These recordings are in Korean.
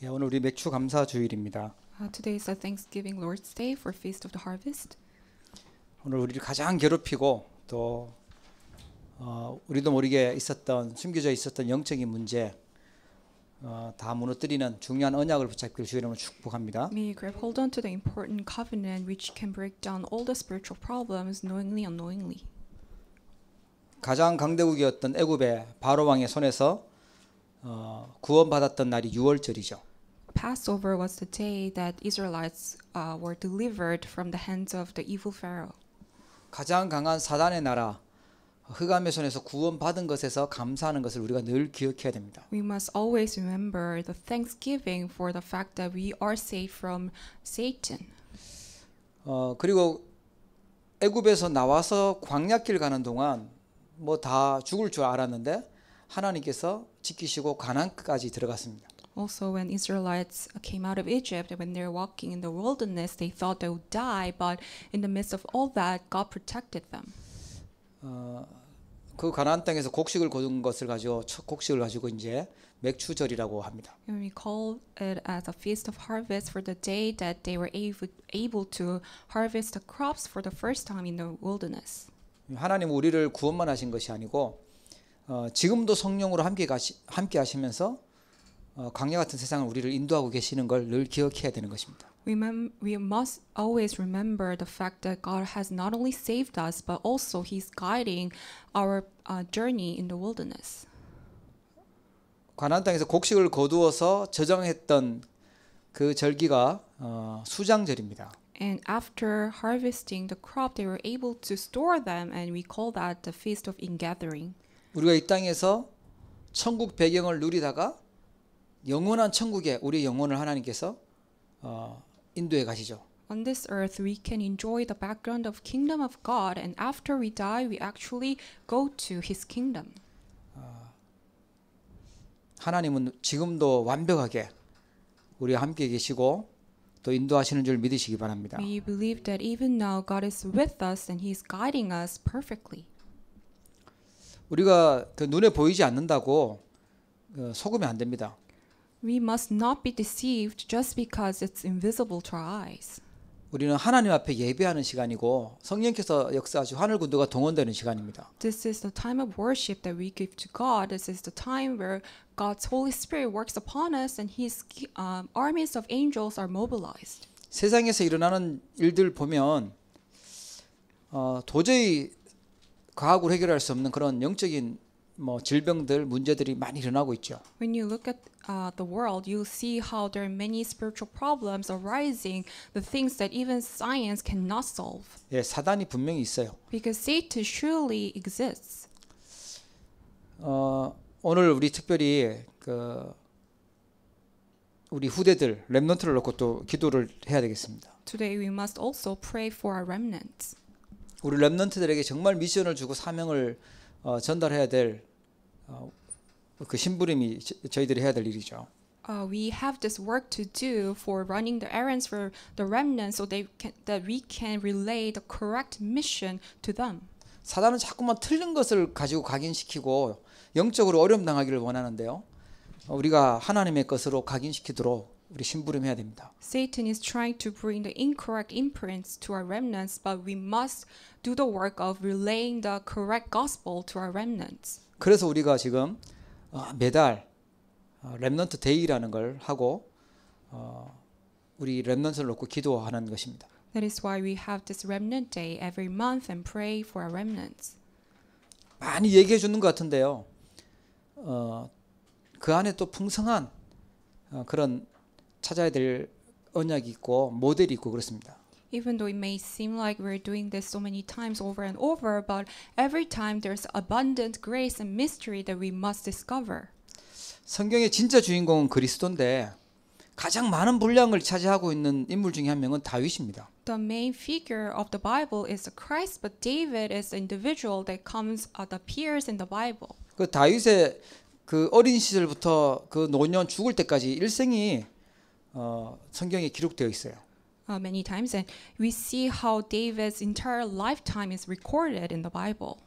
예, 오늘 우리 맥추 감사 주일입니다. Uh, today is a Thanksgiving Lord's Day for Feast of the Harvest. 오늘 우리를 가장 괴롭히고 또 어, 우리도 모르게 있었던 숨겨져 있었던 영적인 문제 어, 다 무너뜨리는 중요한 언약을 붙잡길 주의 이름으로 축복합니다. May you grab hold on to the important covenant which can break down all the spiritual problems knowingly unknowingly. 가장 강대국이었던 애굽의 바로 왕의 손에서 어, 구원받았던 날이 6월절이죠. Passover was the day that Israelites uh, were delivered from the hands of the evil Pharaoh. 가장 강한 사단의 나라 흑암의 손에서 구원받은 것에서 감사하는 것을 우리가 늘 기억해야 됩니다. We must always remember the thanksgiving for the fact that we are saved from Satan. 어 그리고 애굽에서 나와서 광야길 가는 동안 뭐다 죽을 줄 알았는데 하나님께서 지키시고 가난까지 들어갔습니다. Also, when Israelites came out of Egypt, when they were walking in the wilderness, they thought they would die, but in the midst of all that, God protected them. 어, 그 가나안 땅에서 곡식을 거둔 것을 가지고 첫 곡식을 가지고 이제 맥추절이라고 합니다. And we call it as a feast of harvest for the day that they were able, able to harvest the crops for the first time in the wilderness. 하나님 우리를 구원만 하신 것이 아니고 어, 지금도 성령으로 함께 가시, 함께 하시면서 광야 같은 세상을 우리를 인도하고 계시는 걸 늘 기억해야 되는 것입니다. Remember, we must always remember the fact that God has not only saved us, but also He's guiding our uh, journey in the wilderness. 가나안 땅에서 곡식을 거두어서 저장했던 그 절기가 어, 수장절입니다. And after harvesting the crop, they were able to store them, and we call that the feast of ingathering. 우리가 이 땅에서 천국 배경을 누리다가 영원한 천국에 우리 영혼을 하나님께서 어, 인도해 가시죠. On this earth we can enjoy the background of kingdom of God and after we die we actually go to his kingdom. 하나님은 지금도 완벽하게 우리와 함께 계시고 또 인도하시는 줄 믿으시기 바랍니다. We believe that even now God is with us and he is guiding us perfectly. 우리가 그 눈에 보이지 않는다고 그 속으면 안 됩니다. We must not be deceived just because it's invisible to our eyes. 우리는 하나님 앞에 예배하는 시간이고 성령께서 역사하시 하늘 군도가 동원되는 시간입니다. This is the time of worship that we give to God. This is the time where God's Holy Spirit works upon us and His um, armies of angels are mobilized. 세상에서 일어나는 일들 보면 어, 도저히 과학으로 해결할 수 없는 그런 영적인 뭐 질병들 문제들이 많이 일어나고 있죠. When you look at uh, the world, you see how there are many spiritual problems arising, the things that even science cannot solve. 예, 사단이 분명히 있어요. Because Satan surely exists. 어, 오늘 우리 특별히 그 우리 후대들 렘넌트를 놓고 또 기도를 해야 되겠습니다. Today we must also pray for our remnants. 우리 렘넌트들에게 정말 미션을 주고 사명을 어, 전달해야 될그 심부림이 저희들이 해야 될 일이죠. Uh, we have this work to do for running the errands for the remnant, so they can, that we can relay the correct mission to them. 사단은 자꾸만 틀린 것을 가지고 각인시키고 영적으로 어려움 당하기를 원하는데요. 우리가 하나님의 것으로 각인시키도록 우리 심부름해야 됩니다. Satan is trying to bring the incorrect imprints to our remnants, but we must do the work of relaying the correct gospel to our remnants. 그래서 우리가 지금 어, 매달 어, 렘넌트 데이라는 걸 하고 어, 우리 렘넌트를 놓고 기도하는 것입니다. That is why we have this remnant day every month and pray for our remnants. 많이 얘기해 주는 것 같은데요. 어, 그 안에 또 풍성한 어, 그런 찾아야 될 언약이 있고 모델이 있고 그렇습니다. even though it may seem like we're doing this so many times over and over, but every time there's abundant grace and mystery that we must discover. 성경의 진짜 주인공은 그리스도인데 가장 많은 분량을 차지하고 있는 인물 중에 한 명은 다윗입니다. The main figure of the Bible is Christ, but David is the individual that comes that appears in the Bible. 그 다윗의 그 어린 시절부터 그 노년 죽을 때까지 일생이 어, 성경에 기록되어 있어요. uh, many times, and we see how David's entire lifetime is recorded in the Bible.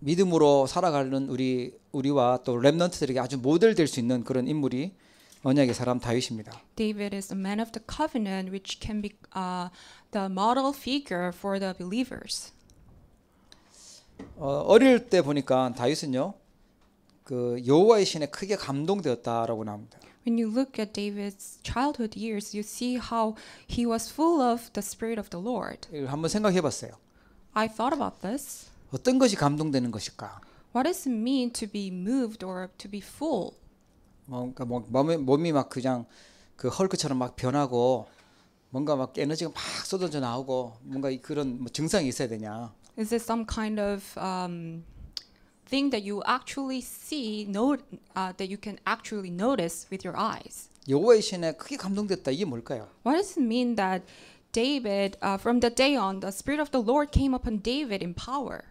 믿음으로 살아가는 우리 우리와 또 렘넌트들에게 아주 모델될 수 있는 그런 인물이 언약의 사람 다윗입니다. David is a man of the covenant, which can be uh, the model figure for the believers. 어, 어릴 때 보니까 다윗은요 그 여호와의 신에 크게 감동되었다라고 나옵니다. when you look at David's childhood years, you see how he was full of the spirit of the Lord. 한번 생각해 봤어요. I thought about this. 어떤 것이 감동되는 것일까? What does it mean to be moved or to be full? 뭐, 그 뭐, 몸이, 몸이 막 그냥 그 헐크처럼 막 변하고 뭔가 막 에너지가 막 쏟아져 나오고 뭔가 그런 뭐 증상이 있어야 되냐? Is it some kind of um, thing that you actually see, no, uh, that you can actually notice with your eyes. 여호와의 신에 크게 감동됐다. 이게 뭘까요? What does it mean that David, uh, from that day on, the spirit of the Lord came upon David in power?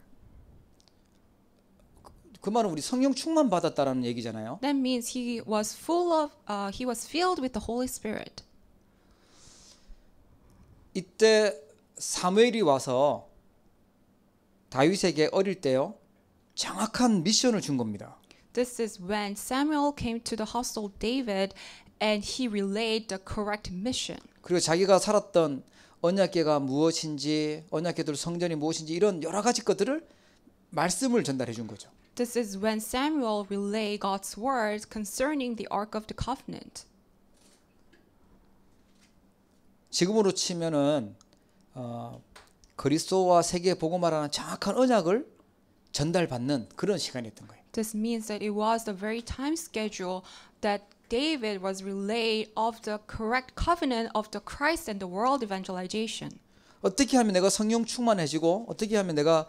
그 말은 우리 성령 충만 받았다라는 얘기잖아요. That means he was full of, uh, he was filled with the Holy Spirit. 이때 사무엘이 와서 다윗에게 어릴 때요. 정확한 미션을 준 겁니다. This is when Samuel came to the house of David and he relayed the correct mission. 그리고 자기가 살았던 언약궤가 무엇인지, 언약궤들 성전이 무엇인지 이런 여러 가지 것들을 말씀을 전달해 준 거죠. This is when Samuel relayed God's word concerning the Ark of the Covenant. 지금으로 치면은 어, 그리스도와 세계 복음화라는 정확한 언약을 전달받는 그런 시간이었던 거예요. This means that it was the very time schedule that David was relayed of the correct covenant of the Christ and the world evangelization. 어떻게 하면 내가 성령 충만해지고 어떻게 하면 내가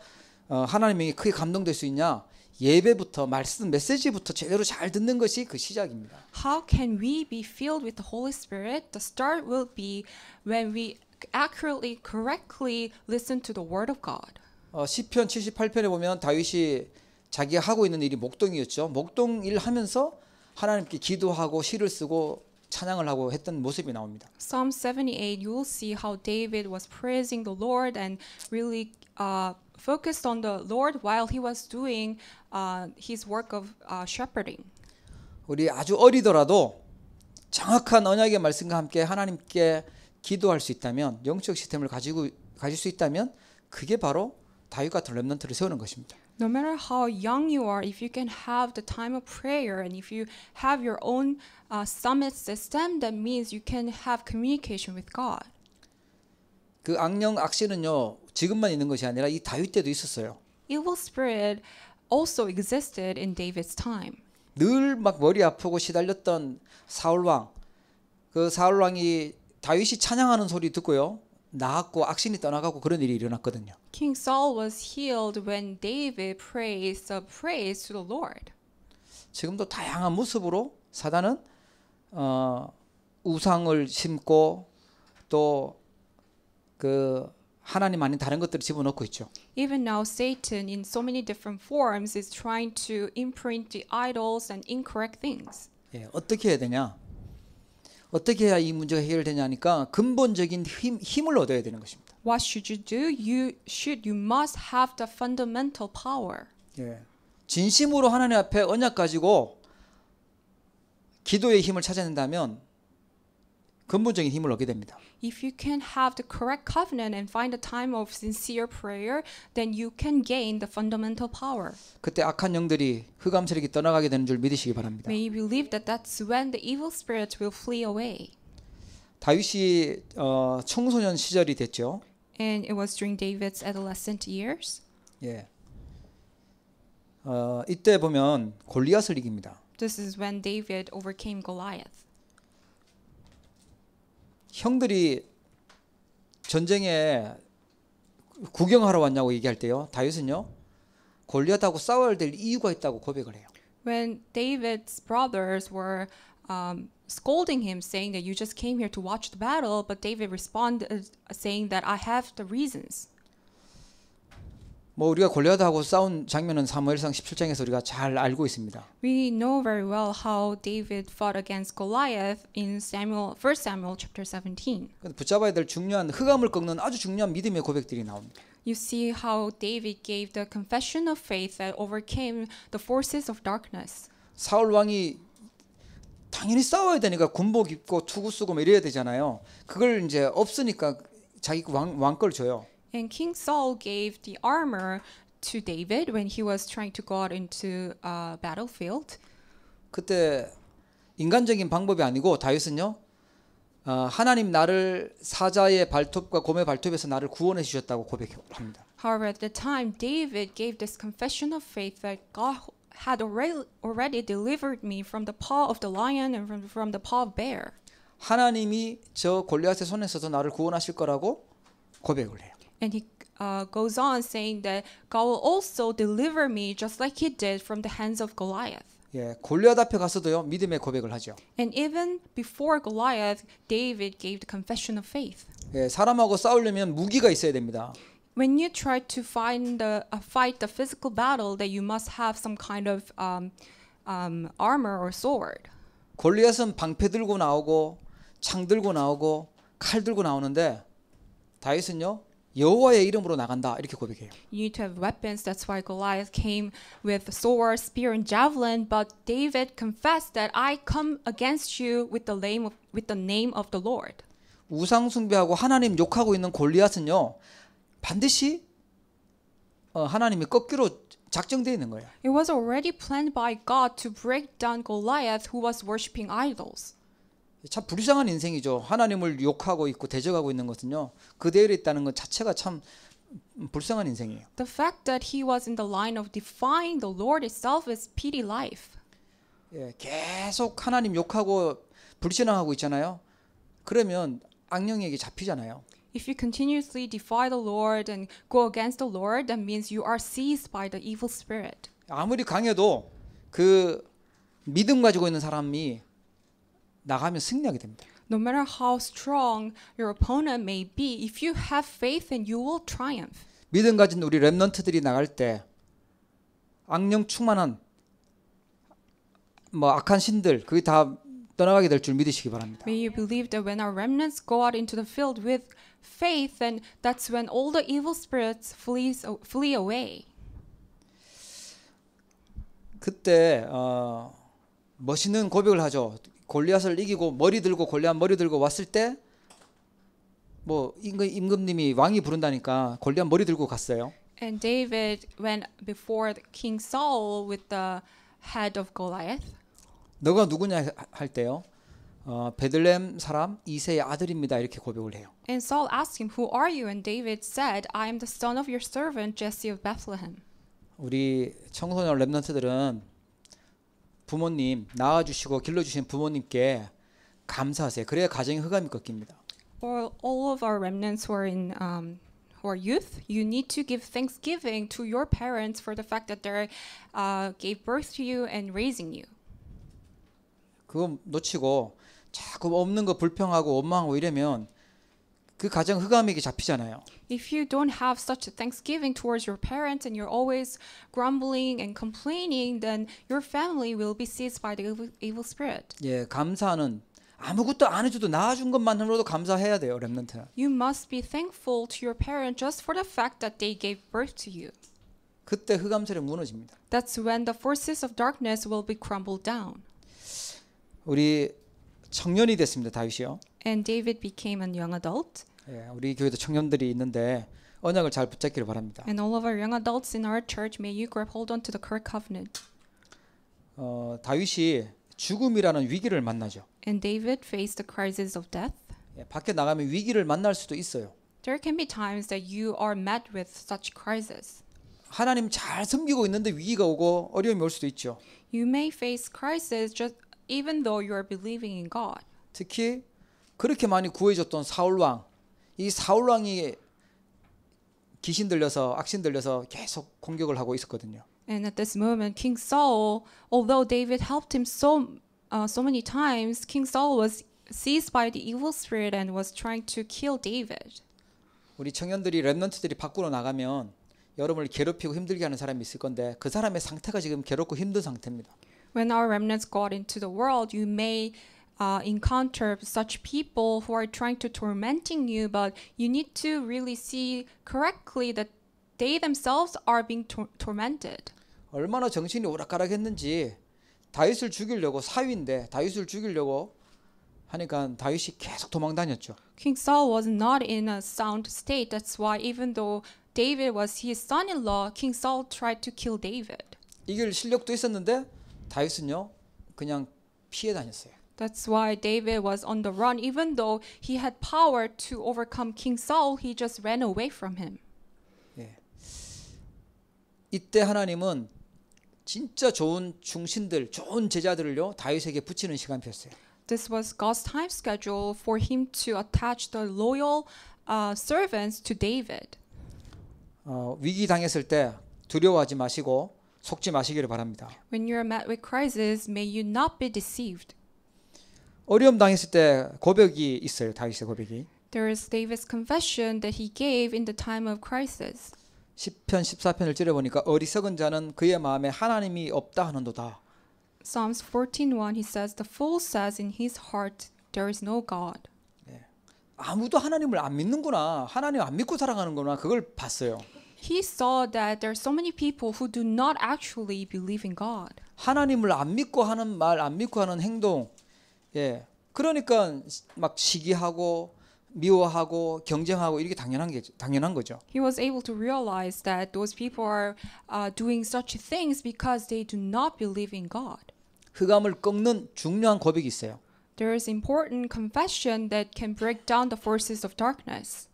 어, 하나님에게 크게 감동될 수 있냐? 예배부터 말씀 메시지부터 제대로 잘 듣는 것이 그 시작입니다. How can we be filled with the Holy Spirit? The start will be when we accurately correctly listen to the word of God. 어, 시편 78편에 보면 다윗이 자기가 하고 있는 일이 목동이었죠. 목동 일 하면서 하나님께 기도하고 시를 쓰고 찬양을 하고 했던 모습이 나옵니다. Psalm 78 you will see how David was praising the Lord and really uh, focused on the Lord while he was doing uh, his work of uh, shepherding. 우리 아주 어리더라도 정확한 언약의 말씀과 함께 하나님께 기도할 수 있다면 영적 시스템을 가지고 가질 수 있다면 그게 바로 다윗 같은 렘넌트를 세우는 것입니다. No matter how young you are, if you can have the time of prayer and if you have your own uh, summit system, that means you can have communication with God. 그 악령 악신은요 지금만 있는 것이 아니라 이 다윗 때도 있었어요. Evil spirit also existed in David's time. 늘 막 머리 아프고 시달렸던 사울 왕. 그 사울 왕이 다윗이 찬양하는 소리 듣고요. 나았고 악신이 떠나가고 그런 일이 일어났거든요. King Saul was healed when David praised a praise to the Lord. 지금도 다양한 모습으로 사단은 어, 우상을 심고 또그 하나님 아닌 다른 것들을 집어넣고 있죠. Even now Satan in so many different forms is trying to imprint the idols and incorrect things. 예, 어떻게 해야 되냐? 어떻게 해야 이 문제가 해결되냐니까 근본적인 힘, 힘을 얻어야 되는 것입니다. What should you do? You should you must have the fundamental power. 예. 진심으로 하나님 앞에 언약 가지고 기도의 힘을 찾아낸다면 근본적인 힘을 얻게 됩니다. If you can have the correct covenant and find a time of sincere prayer, then you can gain the fundamental power. 그때 악한 영들이 흑암 세력이 떠나가게 되는 줄 믿으시기 바랍니다. May you believe that that's when the evil spirits will flee away. 다윗이 어, 청소년 시절이 됐죠. And it was during David's adolescent years. 예. 어, 이때 보면 골리앗을 이깁니다. This is when David overcame Goliath. 형들이 전쟁에 구경하러 왔냐고 얘기할 때요. 다윗은요. 골리앗하고 싸워야 될 이유가 있다고 고백을 해요. When David's brothers were um, scolding him, saying that you just came here to watch the battle, but David responded saying that I have the reasons. 뭐 우리가 골리앗하고 싸운 장면은 사무엘상 17장에서 우리가 잘 알고 있습니다. We know very well how David fought against Goliath in Samuel 1 Samuel chapter 17. 붙잡아야 될 중요한 흑암을 꺾는 아주 중요한 믿음의 고백들이 나옵니다. You see how David gave the confession of faith that overcame the forces of darkness. 사울 왕이 당연히 싸워야 되니까 군복 입고 투구 쓰고 뭐 이래야 되잖아요. 그걸 이제 없으니까 자기 왕왕걸 줘요. And King Saul gave the armor to David when he was trying to go out into a battlefield. 그때 인간적인 방법이 아니고 다윗은요. 어, 하나님 나를 사자의 발톱과 곰의 발톱에서 나를 구원해 주셨다고 고백합니다. However, at the time David gave this confession of faith that God had already, already delivered me from the paw of the lion and from, from the paw of bear. 하나님이 저 골리앗의 손에서도 나를 구원하실 거라고 고백을 해요. And he uh, goes on saying that God will also deliver me just like he did from the hands of Goliath. 예, 골리앗 앞에 가서도요 믿음의 고백을 하죠. And even before Goliath, David gave the confession of faith. 예, 사람하고 싸우려면 무기가 있어야 됩니다. When you try to find the, uh, fight the physical battle, that you must have some kind of um, um, armor or sword. 골리앗은 방패 들고 나오고 창 들고 나오고 칼 들고 나오는데 다윗은요 여호와의 이름으로 나간다 이렇게 고백해요. You need to have weapons. That's why Goliath came with sword, spear, and javelin. But David confessed that I come against you with the name of, with the name of the Lord. 우상 숭배하고 하나님 욕하고 있는 골리앗은요 반드시 어, 하나님이 꺾기로 작정돼 있는 거예요. It was already planned by God to break down Goliath, who was worshiping idols. 참 불쌍한 인생이죠. 하나님을 욕하고 있고 대적하고 있는 것은요. 그대로 있다는 것 자체가 참 불쌍한 인생이에요. The fact that he was in the line of defying the Lord itself is pity life. 예, 계속 하나님 욕하고 불신앙하고 있잖아요. 그러면 악령에게 잡히잖아요. If you continuously defy the Lord and go against the Lord, that means you are seized by the evil spirit. 아무리 강해도 그 믿음 가지고 있는 사람이 나가면 승리하게 됩니다. No matter how strong your opponent may be, if you have faith, then you will triumph. 믿음 가진 우리 렘넌트들이 나갈 때 악령 충만한 뭐 악한 신들 그게 다 떠나가게 될 줄 믿으시기 바랍니다. May you believe that when our remnants go out into the field with faith, then that's when all the evil spirits flees flee away. 그때 어, 멋있는 고백을 하죠. 골리앗을 이기고 머리 들고 골리앗 머리 들고 왔을 때뭐 임금, 임금님이 왕이 부른다니까 골리앗 머리 들고 갔어요. And David went before King Saul with the head of Goliath. 너가 누구냐 할 때요. 어, 베들렘 사람 이세의 아들입니다. 이렇게 고백을 해요. And Saul asked him, "Who are you?" And David said, "I am the son of your servant Jesse of Bethlehem." 우리 청소년 렘넌트들은 부모님 낳아주시고 길러주신 부모님께 감사하세요. 그래야 가정의 흑암이 꺾입니다. For all of our remnants who are in um, who are youth, you need to give thanksgiving to your parents for the fact that they uh, gave birth to you and raising you. 그거 놓치고 자꾸 없는 거 불평하고 원망하고 이러면 그 가장 흑암에게 잡히잖아요. If you don't have such a thanksgiving towards your parents and you're always grumbling and complaining, then your family will be seized by the evil, evil spirit. 예, 감사는 아무것도 안 해줘도 낳아준 것만으로도 감사해야 돼요, 렘넌트는. You must be thankful to your parent just for the fact that they gave birth to you. 그때 흑암세력 무너집니다. That's when the forces of darkness will be crumbled down. 우리 청년이 됐습니다, 다윗이요. And David became a young adult. 예, 우리 교회도 청년들이 있는데 언약을 잘 붙잡기를 바랍니다. And all of our young adults in our church, may you grab hold onto the correct covenant. 어, 다윗이 죽음이라는 위기를 만나죠. And David faced the crisis of death. 예, 밖에 나가면 위기를 만날 수도 있어요. There can be times that you are met with such crisis. 하나님 잘 섬기고 있는데 위기가 오고 어려움이 올 수도 있죠. You may face crisis just even though you are believing in God. 특히 그렇게 많이 구해줬던 사울 왕이 사울 왕이 귀신 들려서 악신 들려서 계속 공격을 하고 있었거든요. And at this moment, King Saul, although David helped him so uh, so many times, King Saul was seized by the evil spirit and was trying to kill David. 우리 청년들이 렘넌트들이 밖으로 나가면 여러분을 괴롭히고 힘들게 하는 사람이 있을 건데 그 사람의 상태가 지금 괴롭고 힘든 상태입니다. When our remnants got into the world, you may uh, encounter such people who are trying to tormenting you, but you need to really see correctly that they themselves are being tor- tormented. 얼마나 정신이 오락가락했는지 다윗을 죽이려고 사위인데 다윗을 죽이려고 하니까 다윗이 계속 도망 다녔죠. King Saul was not in a sound state. That's why even though David was his son-in-law, King Saul tried to kill David. 이길 실력도 있었는데 다윗은요 그냥 피해 다녔어요. That's why David was on the run. Even though he had power to overcome King Saul, he just ran away from him. 예. 이때 하나님은 진짜 좋은 중신들, 좋은 제자들을요 다윗에게 붙이는 시간표였어요. This was God's time schedule for him to attach the loyal uh, servants to David. 어, 위기 당했을 때 두려워하지 마시고 속지 마시기를 바랍니다. When you are met with crisis, may you not be deceived. 어려움 당했을 때 고백이 있어요. 다윗의 고백이. There is David's confession that he gave in the time of crisis. 10편 14편을 찌려 보니까 어리석은 자는 그의 마음에 하나님이 없다 하는도다. Psalms 14:1 he says the fool says in his heart there is no god. 네. 아무도 하나님을 안 믿는구나. 하나님 안 믿고 살아가는구나. 그걸 봤어요. He saw that there are so many people who do not actually believe in God. 하나님을 안 믿고 하는 말, 안 믿고 하는 행동 예. 그러니까 막 시기하고 미워하고 경쟁하고 이렇게 당연한 게 당연한 거죠. He was able to realize that those people are uh, doing such things because they do not believe in God. 흑암을 꺾는 중요한 고백이 있어요. There is important confession that can break down the forces of darkness.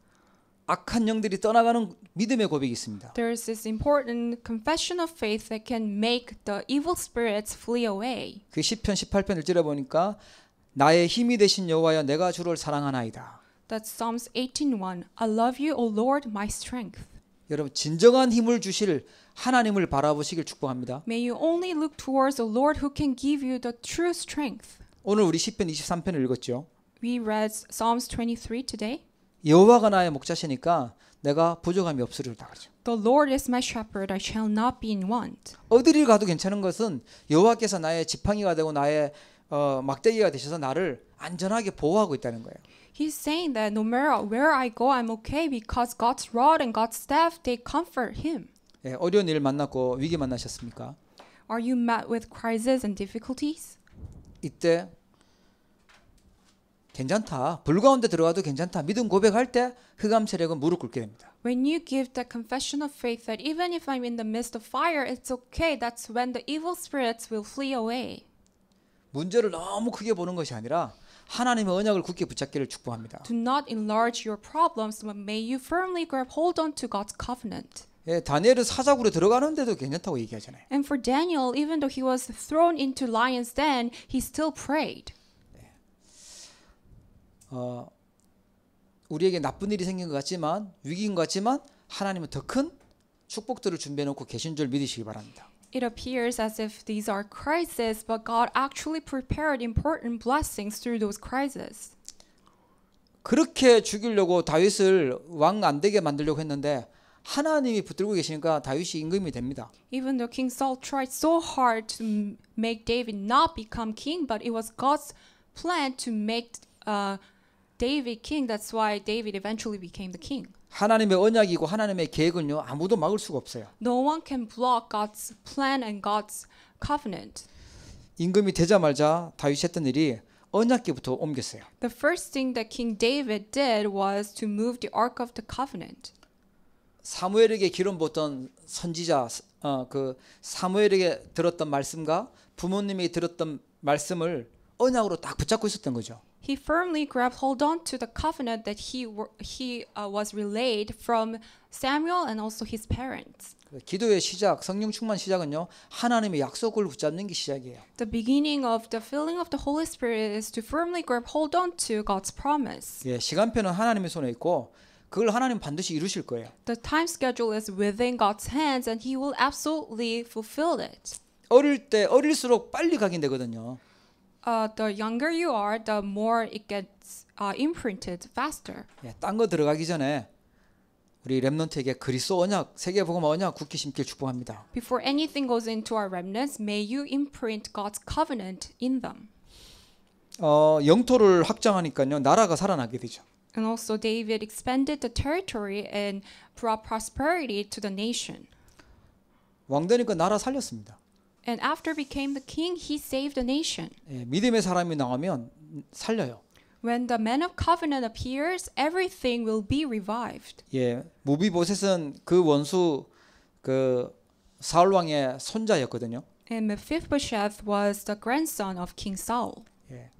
악한 영들이 떠나가는 믿음의 고백이 있습니다. There is this important confession of faith that can make the evil spirits flee away. 그 시편 18편 을지려 보니까 나의 힘이 되신 여호와여 내가 주를 사랑하나이다. That's Psalms 18:1. I love you, O Lord, my strength. 여러분 진정한 힘을 주실 하나님을 바라보시길 축복합니다. May you only look towards the Lord who can give you the true strength. 오늘 우리 시편 23편을 읽었죠. We read Psalms 23 today. 여호와가 나의 목자시니까 내가 부족함이 없으리로다 그러죠. The Lord is my shepherd; I shall not be in want. 어디를 가도 괜찮은 것은 여호와께서 나의 지팡이가 되고 나의 어, 막대기가 되셔서 나를 안전하게 보호하고 있다는 거예요. He's saying that no matter where I go, I'm okay because God's rod and God's staff they comfort him. 예, 어려운 일 만났고 위기 만나셨습니까? Are you met with crises and difficulties? 이때 괜찮다. 불 가운데 들어가도 괜찮다. 믿음 고백할 때 흑암 세력은 무릎 꿇게 됩니다. When you give that confession of faith that even if I'm in the midst of fire, it's okay. That's when the evil spirits will flee away. 문제를 너무 크게 보는 것이 아니라 하나님의 언약을 굳게 붙잡기를 축복합니다. Do not enlarge your problems, but may you firmly grab hold on to God's covenant. 예, 다니엘은 사자굴에 들어가는데도 괜찮다고 얘기하잖아요. And for Daniel, even though he was thrown into lions' den, he still prayed. 예. 어, 우리에게 나쁜 일이 생긴 것 같지만 위기인 것 같지만 하나님은 더 큰 축복들을 준비해 놓고 계신 줄 믿으시기 바랍니다. It appears as if these are crises, but God actually prepared important blessings through those crises. 그렇게 죽이려고 다윗을 왕안 되게 만들려고 했는데 하나님이 붙들고 계시니까 다윗이 임금이 됩니다. Even though King Saul tried so hard to make David not become king, but it was God's plan to make uh, David king. That's why David eventually became the king. 하나님의 언약이고 하나님의 계획은요 아무도 막을 수가 없어요. No one can block God's plan and God's covenant. 임금이 되자마자 다윗이 했던 일이 언약궤부터 옮겼어요. The first thing that King David did was to move the Ark of the Covenant. 사무엘에게 기름 부었던 선지자 어, 그 사무엘에게 들었던 말씀과 부모님이 들었던 말씀을 언약으로 딱 붙잡고 있었던 거죠. he firmly grabbed hold on to the covenant that he, he uh, was relayed from Samuel and also his parents. 기도의 시작, 성령 충만 시작은요. 하나님의 약속을 붙잡는 게 시작이에요. The beginning of the filling of the Holy Spirit is to firmly grab hold on to God's promise. 예, 시간표는 하나님의 손에 있고 그걸 하나님 반드시 이루실 거예요. The time schedule is within God's hands and he will absolutely fulfill it. 어릴 때 어릴수록 빨리 가긴 되거든요. uh, the younger you are, the more it gets uh, imprinted faster. 예, 딴거 들어가기 전에 우리 렘넌트에게 그리스도 언약, 세계복음 언약 굳게 심길 축복합니다. Before anything goes into our remnants, may you imprint God's covenant in them. 어, 영토를 확장하니까요. 나라가 살아나게 되죠. And also David expanded the territory and brought prosperity to the nation. 왕 되니까 나라 살렸습니다. And after became the king, he saved a nation. 예, 믿음의 사람이 나오면 살려요. When the man of covenant appears, everything will be revived. 예, 무비보셋은 그 원수 그 사울 왕의 손자였거든요. And Mephibosheth was the grandson of King Saul. 예,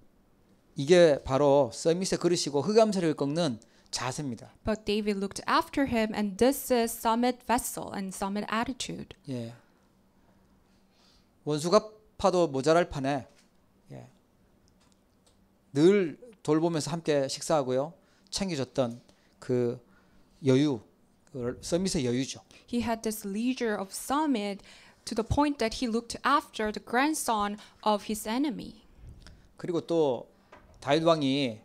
이게 바로 서밋의 그릇이고 꺾는 자세입니다. But David looked after him, and this is summit vessel and summit attitude. 예, 원수가 파도 모자랄 판에 예. 늘 돌보면서 함께 식사하고요. 챙겨줬던 그 여유, 서밋의 여유죠. He had this leisure of summit to the point that he looked after the grandson of his enemy. 그리고 또 다윗 왕이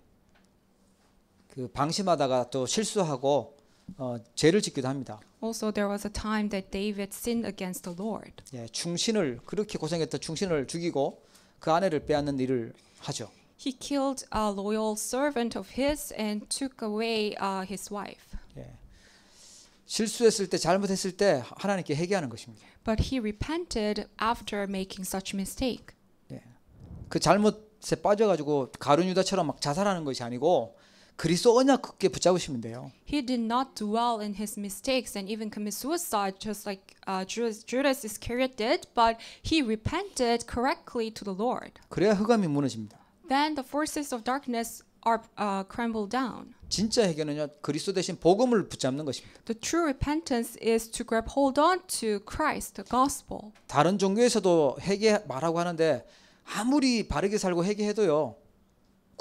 그 방심하다가 또 실수하고 어, 죄를 짓기도 합니다. also there was a time that David sinned against the Lord. 예, 충신을 그렇게 고생했던 충신을 죽이고 그 아내를 빼앗는 일을 하죠. He killed a loyal servant of his and took away uh, his wife. 예. 실수했을 때 잘못했을 때 하나님께 회개하는 것입니다. But he repented after making such mistake. 예. 그 잘못에 빠져 가지고 가룟 유다처럼 막 자살하는 것이 아니고 그리스도 언약 굳게 붙잡으시면 돼요. He did not dwell in his mistakes and even commit suicide, just like uh, Judas, Judas Iscariot did, but he repented correctly to the Lord. 그래야 흑암이 무너집니다. Then the forces of darkness are uh, crumbled down. 진짜 해결은요 그리스도 대신 복음을 붙잡는 것입니다. The true repentance is to grab hold on to Christ, the gospel. 다른 종교에서도 회개 말하고 하는데 아무리 바르게 살고 회개해도요.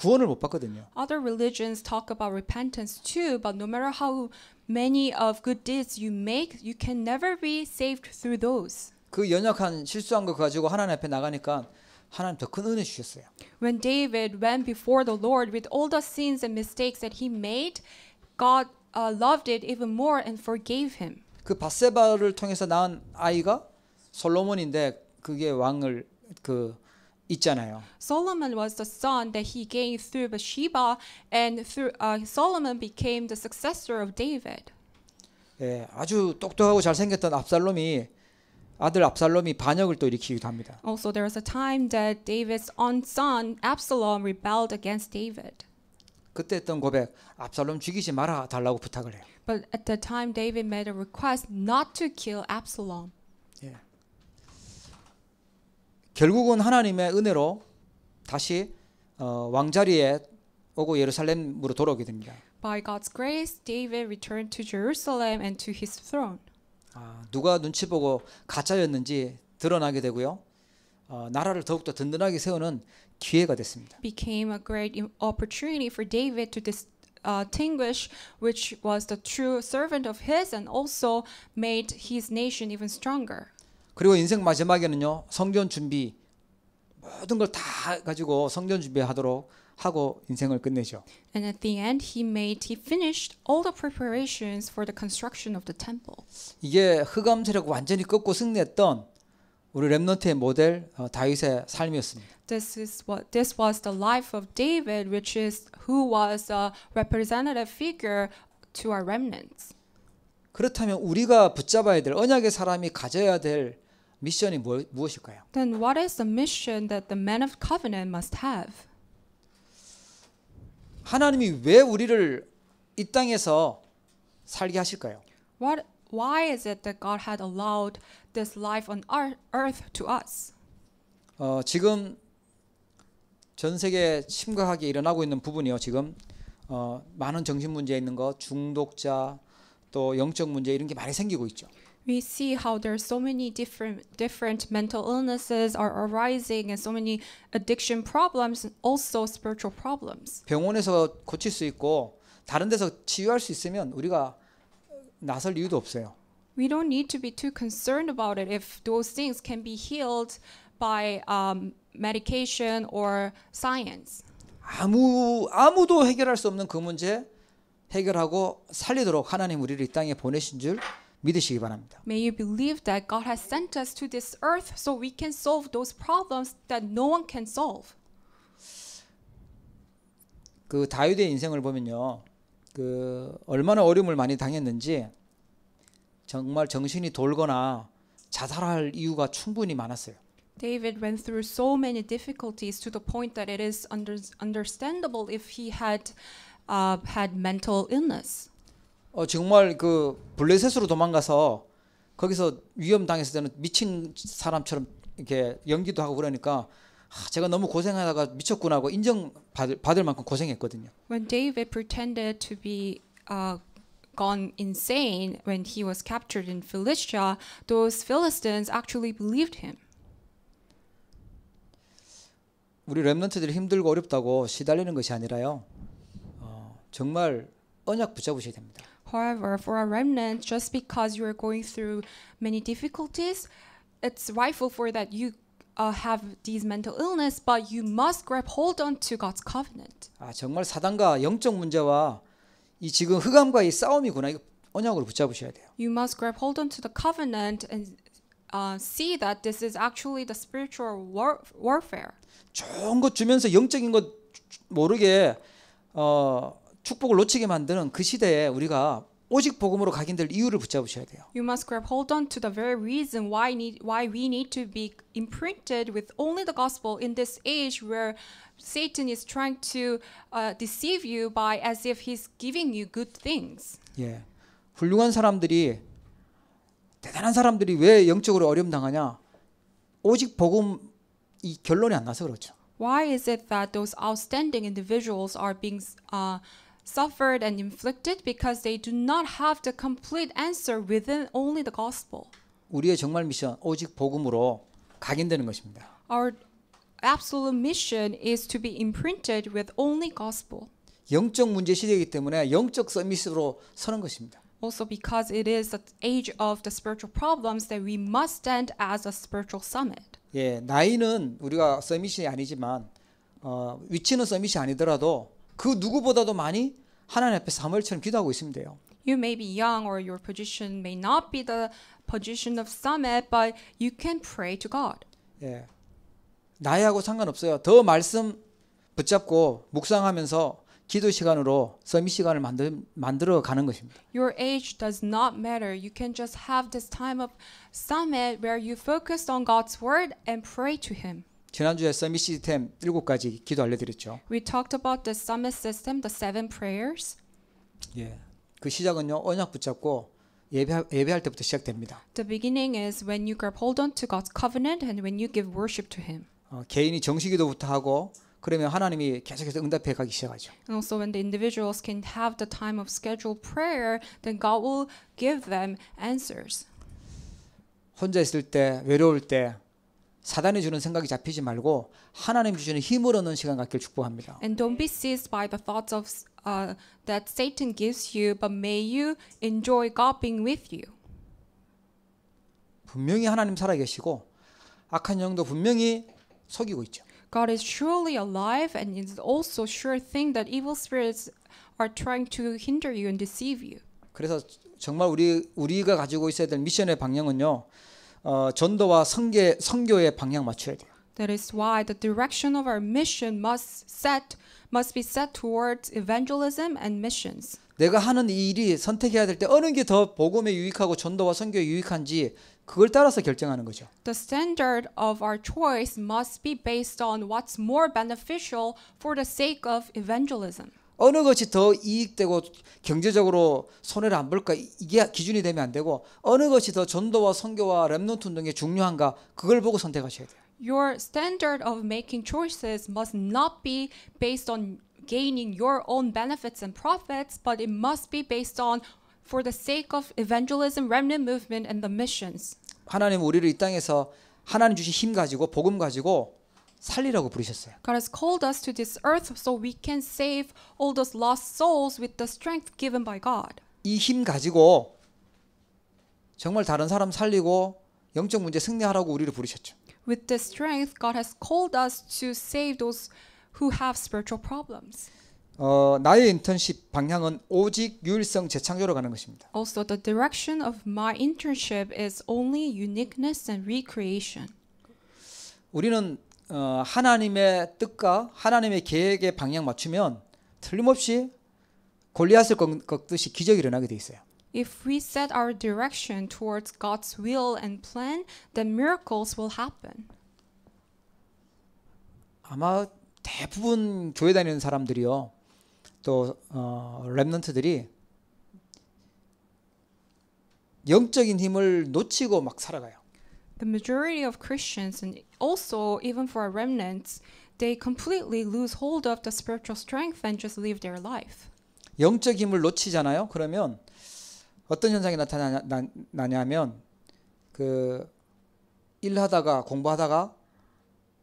구원을 못 받거든요. Other religions talk about repentance too, but no matter how many of good deeds you make, you can never be saved through those. 그 연약한 실수한 거 가지고 하나님 앞에 나가니까 하나님 더 큰 은혜 주셨어요. When David went before the Lord with all the sins and mistakes that he made, God uh, loved it even more and forgave him. 그 바세바를 통해서 낳은 아이가 솔로몬인데 그게 왕을 그 있잖아요. Solomon was the son that he gained through Bathsheba, and through uh, Solomon became the successor of David. 예, 아주 똑똑하고 잘생겼던 압살롬이 아들 압살롬이 반역을 또 일으키기도 합니다. Also, there was a time that David's own son Absalom rebelled against David. 그때 했던 고백, 압살롬 죽이지 말아 달라고 부탁을 해요. But at the time, David made a request not to kill Absalom. 예. 결국은 하나님의 은혜로 다시 어, 왕자리에 오고 예루살렘으로 돌아오게 됩니다. By God's grace, David returned to Jerusalem and to his throne. 아, 누가 눈치 보고 가짜였는지 드러나게 되고요. 어, 나라를 더욱더 든든하게 세우는 기회가 됐습니다. Became a great opportunity for David to dis, uh, distinguish which was the true servant of his and also made his nation even stronger. 그리고 인생 마지막에는요, 성전 준비, 모든 걸 다 가지고 성전 준비하도록 하고 인생을 끝내죠. And at the end he made he finished all the preparations for the construction of the temple. 이게 흑암 세력 완전히 꺾고 승리했던 우리 렘넌트의 모델 어, 다윗의 삶이었습니다. This is what this was the life of David which is who was a representative figure to our remnants. 그렇다면 우리가 붙잡아야 될 언약의 사람이 가져야 될 미션이 무, 무엇일까요? Then what is the mission that the men of covenant must have? 하나님이 왜 우리를 이 땅에서 살게 하실까요? What why is it that God had allowed this life on earth to us? 어, 지금 전 세계에 심각하게 일어나고 있는 부분이요. 지금 어, 많은 정신 문제 있는 거, 중독자, 또 영적 문제 이런 게 많이 생기고 있죠. we see how there are so many different different mental illnesses are arising and so many addiction problems and also spiritual problems. 병원에서 고칠 수 있고 다른 데서 치유할 수 있으면 우리가 나설 이유도 없어요. We don't need to be too concerned about it if those things can be healed by um, medication or science. 아무 아무도 해결할 수 없는 그 문제 해결하고 살리도록 하나님 우리를 이 땅에 보내신 줄 믿으시기 바랍니다. May you believe that God has sent us to this earth so we can solve those problems that no one can solve. 그 다윗의 인생을 보면요. 그 얼마나 어려움을 많이 당했는지 정말 정신이 돌거나 자살할 이유가 충분히 많았어요. David went through so many difficulties to the point that it is under, understandable if he had uh, had mental illness. 어, 정말 그 블레셋으로 도망가서 거기서 위험 당했을 때는 미친 사람처럼 이렇게 연기도 하고 그러니까 아, 제가 너무 고생하다가 미쳤구나 하고 인정받을 받을 만큼 고생했거든요. When David pretended to be uh, gone insane when he was captured in Philistia, those Philistines actually believed him. 우리 렘넌트들이 힘들고 어렵다고 시달리는 것이 아니라요. 어, 정말 언약 붙잡으셔야 됩니다. However, for a remnant, just because you are going through many difficulties, it's rightful for that you uh, have these mental illness, but you must grab hold on to God's covenant. 아 정말 사단과 영적 문제와 이 지금 흑암과의 싸움이구나 이 언약으로 붙잡으셔야 돼요. You must grab hold on to the covenant and uh, see that this is actually the spiritual war, warfare. 좋은 것 주면서 영적인 것 모르게 어 축복을 놓치게 만드는 그 시대에 우리가 오직 복음으로 가긴 될 이유를 붙잡으셔야 돼요. You must grab hold on to the very reason why need why we need to be imprinted with only the gospel in this age where Satan is trying to uh, deceive you by as if he's giving you good things. 예. 훌륭한 사람들이 대단한 사람들이 왜 영적으로 어려움 당하냐? 오직 복음 이 결론이 안 나서 그렇죠. Why is it that those outstanding individuals are being uh, suffered and inflicted because they do not have the complete answer within only the gospel. 우리의 정말 미션 오직 복음으로 각인되는 것입니다. Our absolute mission is to be imprinted with only gospel. 영적 문제 시대이기 때문에 영적 서밋으로 서는 것입니다. Also because it is the age of the spiritual problems that we must stand as a spiritual summit. 예, 나이는 우리가 서밋이 아니지만 어, 위치는 서밋이 아니더라도 그 누구보다도 많이 하나님 앞에 사무엘처럼 기도하고 있으면 돼요. You may be young or your position may not be the position of Samuel, but you can pray to God. 예. 나이하고 상관없어요. 더 말씀 붙잡고 묵상하면서 기도 시간으로 서밋 시간을 만들, 만들어 가는 것입니다. Your age does not matter. You can just have this time of summit where you focus on God's word and pray to him. 지난주에 서밋 시스템 7가지 기도 알려드렸죠. We talked about the summit system, the seven prayers. 예, 그 시작은요 언약 붙잡고 예배 예배할 때부터 시작됩니다. The beginning is when you grab hold on to God's covenant and when you give worship to Him. 어, 개인이 정식기도부터 하고 그러면 하나님이 계속해서 응답해 가기 시작하죠. And also when the individuals can have the time of scheduled prayer, then God will give them answers. 혼자 있을 때 외로울 때 사단이 주는 생각이 잡히지 말고 하나님 주시는 힘을 얻는 시간 갖길 축복합니다. And don't be seized by the thoughts of uh, that Satan gives you, but may you enjoy God being with you. 분명히 하나님 살아계시고 악한 영도 분명히 속이고 있죠. God is surely alive, and it's also sure thing that evil spirits are trying to hinder you and deceive you. 그래서 정말 우리 우리가 가지고 있어야 될 미션의 방향은요. 어, 전도와 성계, 성교의 방향 맞춰야 돼요. That is why the direction of our mission must set must be set towards evangelism and missions. 내가 하는 이 일이 선택해야 될 때 어느 게 더 복음에 유익하고 전도와 선교에 유익한지 그걸 따라서 결정하는 거죠. The standard of our choice must be based on what's more beneficial for the sake of evangelism. 어느 것이 더 이익되고 경제적으로 손해를 안 볼까 이게 기준이 되면 안 되고 어느 것이 더 전도와 선교와 렘넌트 운동에 중요한가 그걸 보고 선택하셔야 돼요. Your standard of making choices must not be based on gaining your own benefits and profits, but it must be based on for the sake of evangelism, remnant movement, and the missions. 하나님 우리를 이 땅에서 하나님 주신 힘 가지고 복음 가지고 살리라고 부르셨어요. God has called us to this earth so we can save all those lost souls with the strength given by God. 이 힘 가지고 정말 다른 사람 살리고 영적 문제 승리하라고 우리를 부르셨죠. With this strength God has called us to save those who have spiritual problems. 어, 나의 인턴십 방향은 오직 유일성 재창조로 가는 것입니다. Also the direction of my internship is only uniqueness and recreation. 우리는 어, 하나님의 뜻과 하나님의 계획의 방향 맞추면 틀림없이 골리앗을 꺾듯이 기적이 일어나게 돼 있어요. If we set our direction towards God's will and plan, then miracles will happen. 아마 대부분 교회 다니는 사람들이요. 또 어, 랩넌트들이 영적인 힘을 놓치고 막 살아가요. The majority of Christians and also, even for remnants, they completely lose hold of the spiritual strength and just live their life. 영적 힘을 놓치잖아요. 그러면 어떤 현상이 나타나냐면 그 일하다가 공부하다가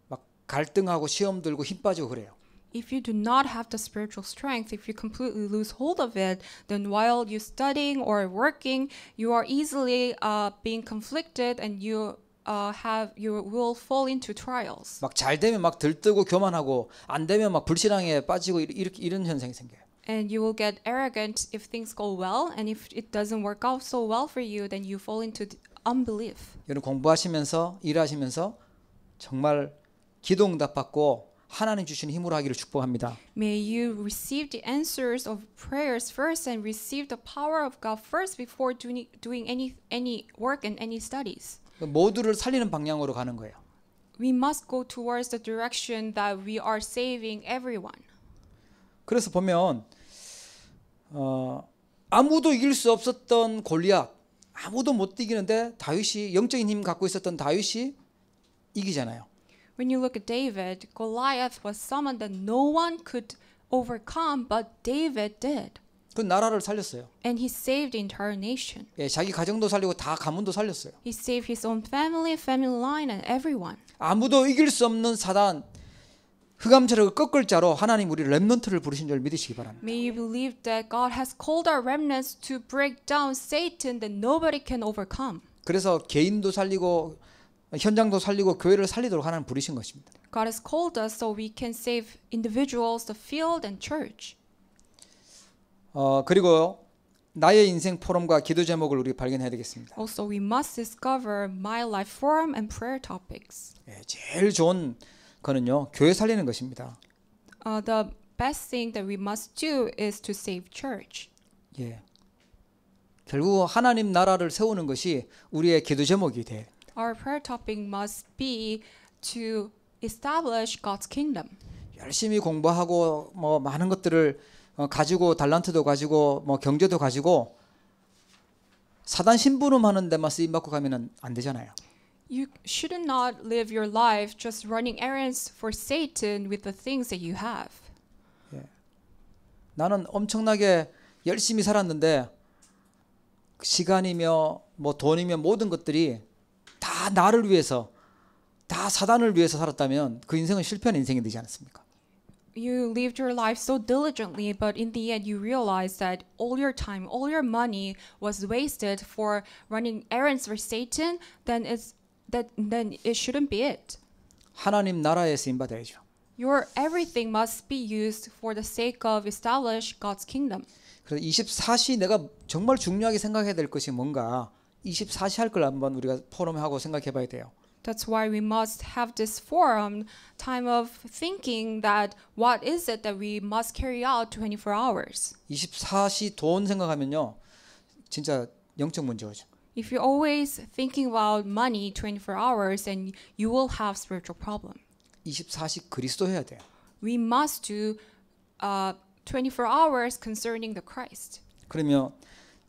막 갈등하고 시험 들고 힘 빠지고 그래요. If you do not have the spiritual strength, if you completely lose hold of it, then while you are studying or working, you are easily uh, being conflicted and you uh, have you will fall into trials. 막 되면 막 들뜨고 교만하고 안 되면 막 불신앙에 빠지고 이렇게 이런 현상이 생겨요. And you will get arrogant if things go well, and if it doesn't work out so well for you, then you fall into unbelief. 여러분 공부하시면서 일하시면서 정말 기도응답 받고 하나님 주신 힘으로 하기를 축복합니다. May you receive the answers of prayers first and receive the power of God first before doing doing any any work and any studies. 모두를 살리는 방향으로 가는 거예요. We must go towards the direction that we are saving everyone. 그래서 보면 어, 아무도 이길 수 없었던 골리앗, 아무도 못 이기는데 다윗이 영적인 힘 갖고 있었던 다윗이 이기잖아요. When you look at David, Goliath was someone that no one could overcome, but David did. 그 나라를 살렸어요. And he saved the entire nation. 예, 자기 가정도 살리고 다 가문도 살렸어요. He saved his own family, family line, and everyone. 아무도 이길 수 없는 사단 흑암 세력을 꺾을 자로 하나님 우리 렘넌트를 부르신 줄 믿으시기 바랍니다. May you believe that God has called our remnants to break down Satan that nobody can overcome. 그래서 개인도 살리고 현장도 살리고 교회를 살리도록 하나님 부르신 것입니다. God has called us so we can save individuals, the field, and church. 어, 그리고 나의 인생 포럼과 기도 제목을 우리 발견해야 되겠습니다. Also, we must discover my life forum and prayer topics. 예, 제일 좋은 거는요 교회 살리는 것입니다. Uh, the best thing that we must do is to save church. 예, 결국 하나님 나라를 세우는 것이 우리의 기도 제목이 돼. Our prayer topic must be to establish God's kingdom. 열심히 공부하고 뭐 많은 것들을 어, 가지고 달란트도 가지고 뭐 경제도 가지고 사단 신부름 하는 데만 쓰임 받고 가면은 안 되잖아요. You should not live your life just running errands for Satan with the things that you have. 예. 나는 엄청나게 열심히 살았는데 시간이며 뭐 돈이며 모든 것들이 다 나를 위해서 다 사단을 위해서 살았다면 그 인생은 실패한 인생이 되지 않습니까? you lived your life so diligently, but in the end, you realize that all your time, all your money was wasted for running errands for Satan, then it's that then it shouldn't be it. 하나님 나라에 쓰임바 되죠. Your everything must be used for the sake of establish God's kingdom. 그래서 24시 내가 정말 중요하게 생각해야 될 것이 뭔가 24시 할 걸 한번 우리가 포럼하고 생각해 봐야 돼요. That's why we must have this forum time of thinking that what is it that we must carry out 24 hours. 24시 돈 생각하면요. 진짜 영적 문제 If you're always thinking about money 24 hours and you will have spiritual problem. 24시 그리스도 해야 돼요. We must do uh, 24 hours concerning the Christ. 그러면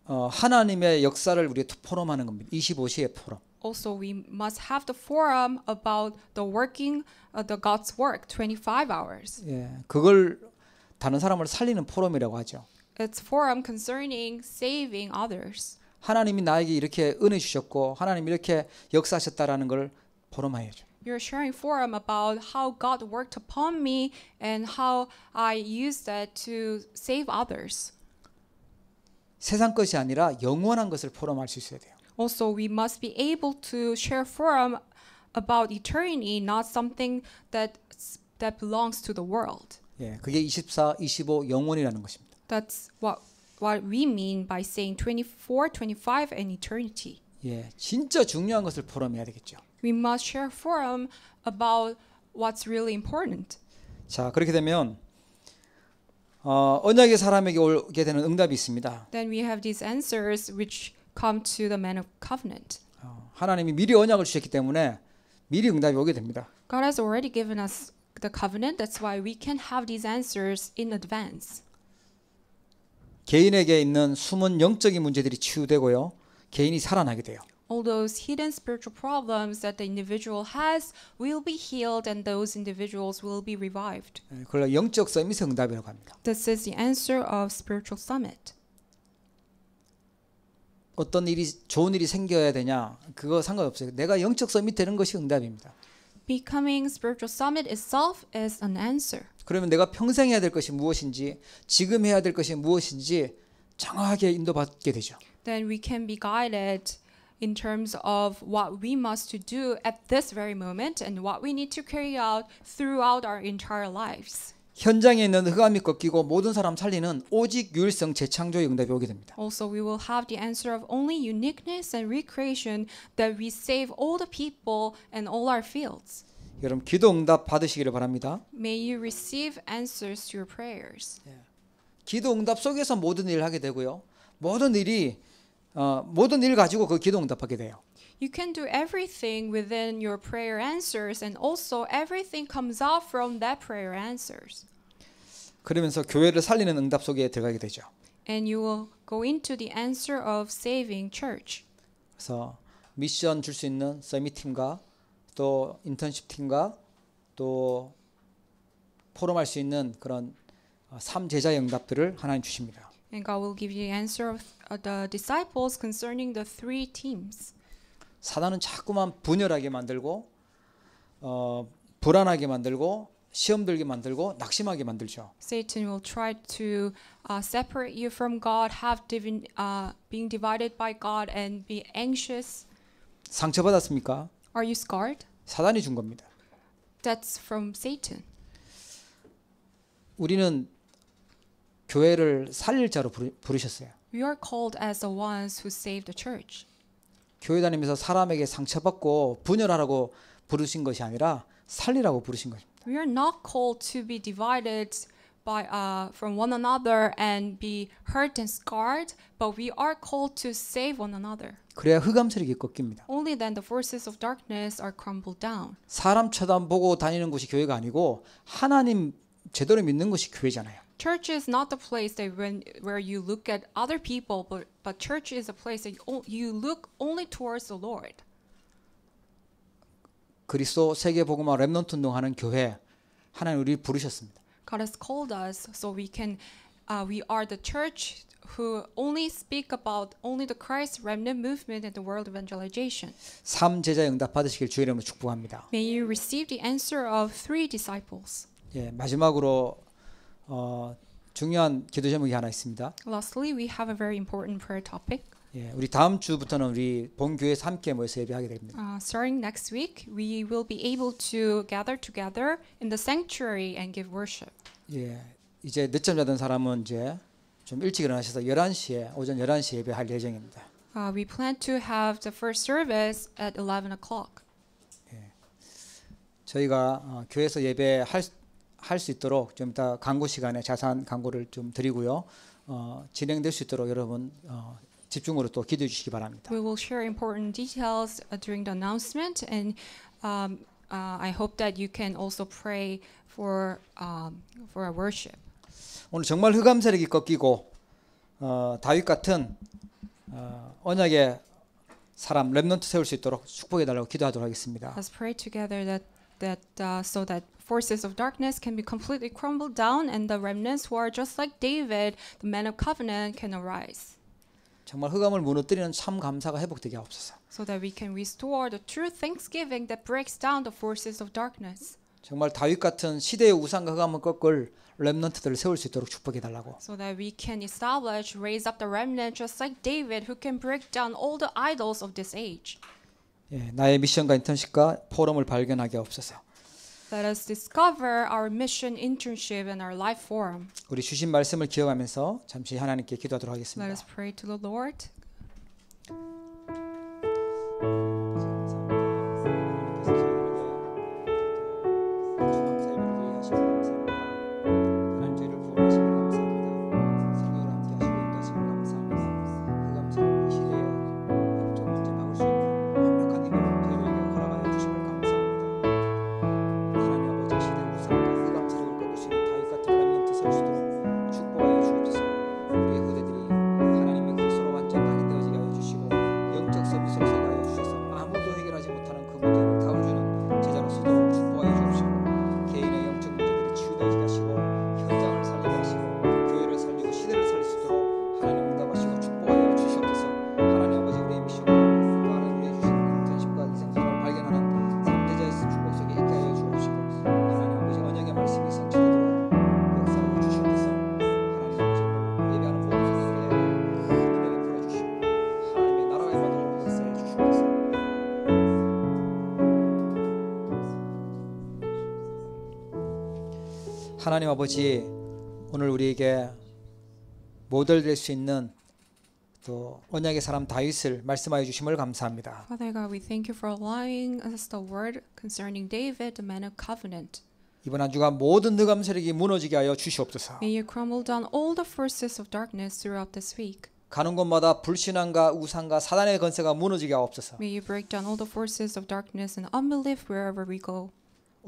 어, 하나님의 역사를 우리 포럼하는 겁니다. 25시의 포럼 also we must have the forum about the working uh, the God's work 25 hours. 예, 그걸 다른 사람을 살리는 포럼이라고 하죠. It's forum concerning saving others. 하나님이 나에게 이렇게 은혜 주셨고 하나님 이렇게 역사하셨다라는 걸 포럼하여죠. You're sharing forum about how God worked upon me and how I used that to save others. 세상 것이 아니라 영원한 것을 포럼할 수 있어야 돼요. Also, we must be able to share forum about eternity, not something that that belongs to the world. 예, 그게 24, 25 영원이라는 것입니다. That's what what we mean by saying 24, 25 and eternity. 예, 진짜 중요한 것을 포럼해야 되겠죠. We must share forum about what's really important. 자, 그렇게 되면 어, 언약의 사람에게 올게 되는 응답이 있습니다. Then we have these answers which come to the man of covenant. 하나님이 미리 언약을 주셨기 때문에 미리 응답이 오게 됩니다. God has already given us the covenant. That's why we can have these answers in advance. 개인에게 있는 숨은 영적인 문제들이 치유되고요. 개인이 살아나게 돼요. All those hidden spiritual problems that the individual has will be healed and those individuals will be revived. 그걸 영적 서밋의 응답이라고 합니다. This is the answer of spiritual summit. 어떤 일이 좋은 일이 생겨야 되냐 그거 상관없어요. 내가 영적 서밋 되는 것이 응답입니다. Becoming spiritual summit itself is an answer. 그러면 내가 평생 해야 될 것이 무엇인지 지금 해야 될 것이 무엇인지 정확하게 인도받게 되죠. Then we can be guided in terms of what we must to do at this very moment and what we need to carry out throughout our entire lives. 현장에 있는 흑암이 꺾이고 모든 사람 살리는 오직 유일성 재창조의 응답이 오게 됩니다. Also, we will have the answer of only uniqueness and recreation that we save all the people and all our fields. 여러분 기도 응답 받으시기를 바랍니다. May you receive answers to your prayers. 예. 기도 응답 속에서 모든 일을 하게 되고요. 모든 일이 어, 모든 일 가지고 그 기도 응답하게 돼요. you can do everything within your prayer answers and also everything comes out from that prayer answers. 그러면서 교회를 살리는 응답 속에 들어가게 되죠. And you will go into the answer of saving church. 그래서 미션 줄 수 있는 서밋 팀과 또 인턴십 팀과 또 포럼할 수 있는 그런 삼 제자 응답들을 하나님 주십니다. And God will give you the answer of uh, the disciples concerning the three teams. 사단은 자꾸만 분열하게 만들고 어, 불안하게 만들고 시험 들게 만들고 낙심하게 만들죠. Satan will try to uh, separate you from God, have divin, uh, being divided by God, and be anxious. 상처 받았습니까? Are you scarred? 사단이 준 겁니다. That's from Satan. 우리는 교회를 살릴 자로 부르, 부르셨어요. We are called as the ones who save the church. 교회 다니면서 사람에게 상처받고 분열하라고 부르신 것이 아니라 살리라고 부르신 것입니다. We are not called to be divided by uh, from one another and be hurt and scarred, but we are called to save one another. 그래야 흑암세력이 꺾입니다. Only then the forces of darkness are crumbled down. 사람 처단 보고 다니는 곳이 교회가 아니고 하나님 제대로 믿는 것이 교회잖아요. church is not the place that when, where you look at other people, but, but church is a place that you, you look only towards the Lord. 그리스도 세계 복음화 렘넌트 운동하는 교회 하나님 우리 부르셨습니다. God has called us so we can uh, we are the church who only speak about only the Christ remnant movement and the world evangelization. 삼 제자 응답 받으시길 주의 이름으로 축복합니다. May you receive the answer of three disciples. 예, 마지막으로 어, 중요한 기도 제목이 하나 있습니다. Lastly, we have a very important prayer topic. 예, 우리 다음 주부터는 우리 본 교회에서 함께 모여서 예배하게 됩니다. Uh, starting next week, we will be able to gather together in the sanctuary and give worship. 예, 이제 늦잠 자던 사람은 이제 좀 일찍 일어나셔서 11시에 오전 11시에 예배할 예정입니다. Uh, we plan to have the first service at 11 o'clock. 예, 저희가 어, 교회에서 예배할 할수 있도록 좀 이따 강구 시간에 자세한 강구를 좀 드리고요. 어, 진행될 수 있도록 여러분 어, 집중으로 또 기도해 주시기 바랍니다. We will share important details during the announcement and um, uh, I hope that you can also pray for um, for our worship. 오늘 정말 흑암세력이 꺾이고 어, 다윗 같은 어, 언약의 사람 렘넌트 세울 수 있도록 축복해 달라고 기도하도록 하겠습니다. Let's pray together that that uh, so that forces of darkness can be completely crumbled down and the remnants who are just like David, the man of covenant can arise. 정말 흑암을 무너뜨리는 참 감사가 회복되게 하옵소서. So that we can restore the true thanksgiving that breaks down the forces of darkness. 정말 다윗 같은 시대의 우상과 흑암을 꺾을 렘넌트들을 세울 수 있도록 축복해 달라고. So that we can establish, raise up the remnant just like David, who can break down all the idols of this age. 예, 나의 미션과 인턴십과 포럼을 발견하게 하옵소서. Let us discover our mission internship and our life forum. 우리 주신 말씀을 기억하면서 잠시 하나님께 기도하도록 하겠습니다. Let us pray to the Lord. 하나님 아버지 오늘 우리에게 모델 될 수 있는 또 언약의 사람 다윗을 말씀하여 주심을 감사합니다. Father God, we thank you for allowing us the word concerning David, the man of covenant. 이번 한 주간 모든 늑암 세력이 무너지게 하여 주시옵소서. May you crumble down all the forces of darkness throughout this week. 가는 곳마다 불신앙과 우상과 사단의 권세가 무너지게 하옵소서. May you break down all the forces of darkness and unbelief wherever we go.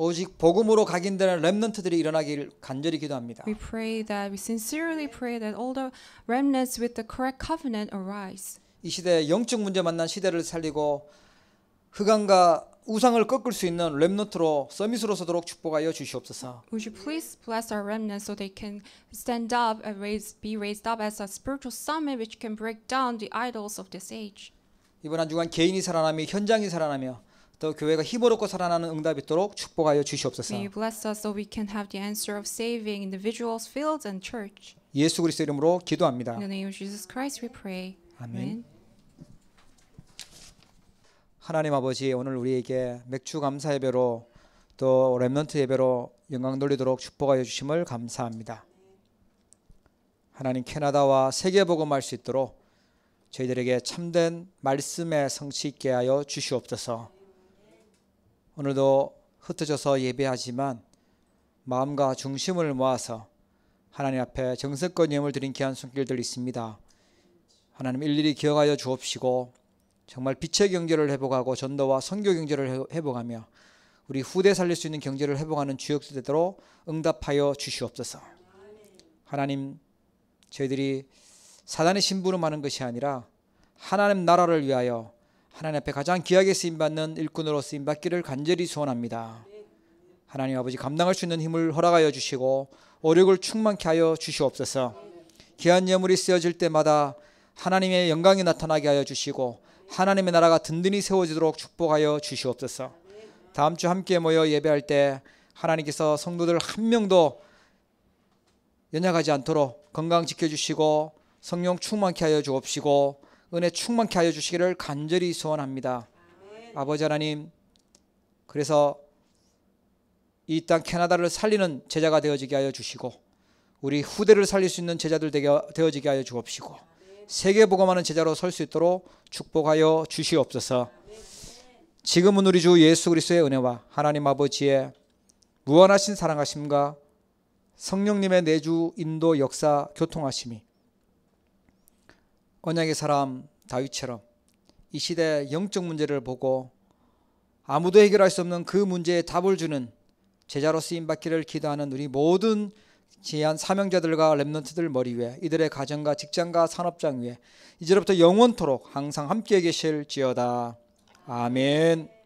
오직 복음으로 각인되는 렘넌트들이 일어나기를 간절히 기도합니다. We pray that we sincerely pray that all the remnants with the correct covenant arise. 이 시대 영적 문제 만난 시대를 살리고 흑암과 우상을 꺾을 수 있는 렘넌트로 서밋으로 서도록 축복하여 주시옵소서. Would you please bless our remnants so they can stand up and raise, be raised up as a spiritual summit which can break down the idols of this age. 이번 한 주간 개인이 살아나며 현장이 살아나며 또 교회가 힘으로고 살아나는 응답이 있도록 축복하여 주시옵소서. s o 예수 그리스도 이름으로 기도합니다. 아멘. 하나님 아버지, 오늘 우리에게 맥주 감사 예배로 또 렘넌트 예배로 영광 돌리도록 축복하여 주심을 감사합니다. 하나님 캐나다와 세계 복음할 수 있도록 저희들에게 참된 말씀의 성취 있게 하여 주시옵소서. 오늘도 흩어져서 예배하지만 마음과 중심을 모아서 하나님 앞에 정성껏 예물 드린 귀한 손길들 있습니다. 하나님 일일이 기억하여 주옵시고 정말 빛의 경제를 회복하고 전도와 선교 경제를 회복하며 우리 후대 살릴 수 있는 경제를 회복하는 주역수 되도록 응답하여 주시옵소서. 하나님 저희들이 사단의 신부름 하는 것이 아니라 하나님 나라를 위하여 하나님 앞에 가장 귀하게 쓰임 받는 일꾼으로 쓰임 받기를 간절히 소원합니다. 하나님 아버지 감당할 수 있는 힘을 허락하여 주시고 오력을 충만케 하여 주시옵소서. 귀한 예물이 쓰여질 때마다 하나님의 영광이 나타나게 하여 주시고 하나님의 나라가 든든히 세워지도록 축복하여 주시옵소서. 다음 주 함께 모여 예배할 때 하나님께서 성도들 한 명도 연약하지 않도록 건강 지켜 주시고 성령 충만케 하여 주옵시고 은혜 충만케 하여 주시기를 간절히 소원합니다. 아멘. 아버지 하나님, 그래서 이 땅 캐나다를 살리는 제자가 되어지게 하여 주시고 우리 후대를 살릴 수 있는 제자들 되어지게 하여 주옵시고 세계 복음하는 제자로 설 수 있도록 축복하여 주시옵소서. 지금은 우리 주 예수 그리스의 은혜와 하나님 아버지의 무한하신 사랑하심과 성령님의 내주 인도 역사 교통하심이 언약의 사람 다윗처럼 이 시대 의 영적 문제를 보고 아무도 해결할 수 없는 그 문제에 답을 주는 제자로 쓰임 받기를 기도하는 우리 모든 제한 사명자들과 렘넌트들 머리 위에 이들의 가정과 직장과 산업장 위에 이제로부터 영원토록 항상 함께 계실지어다. 아멘.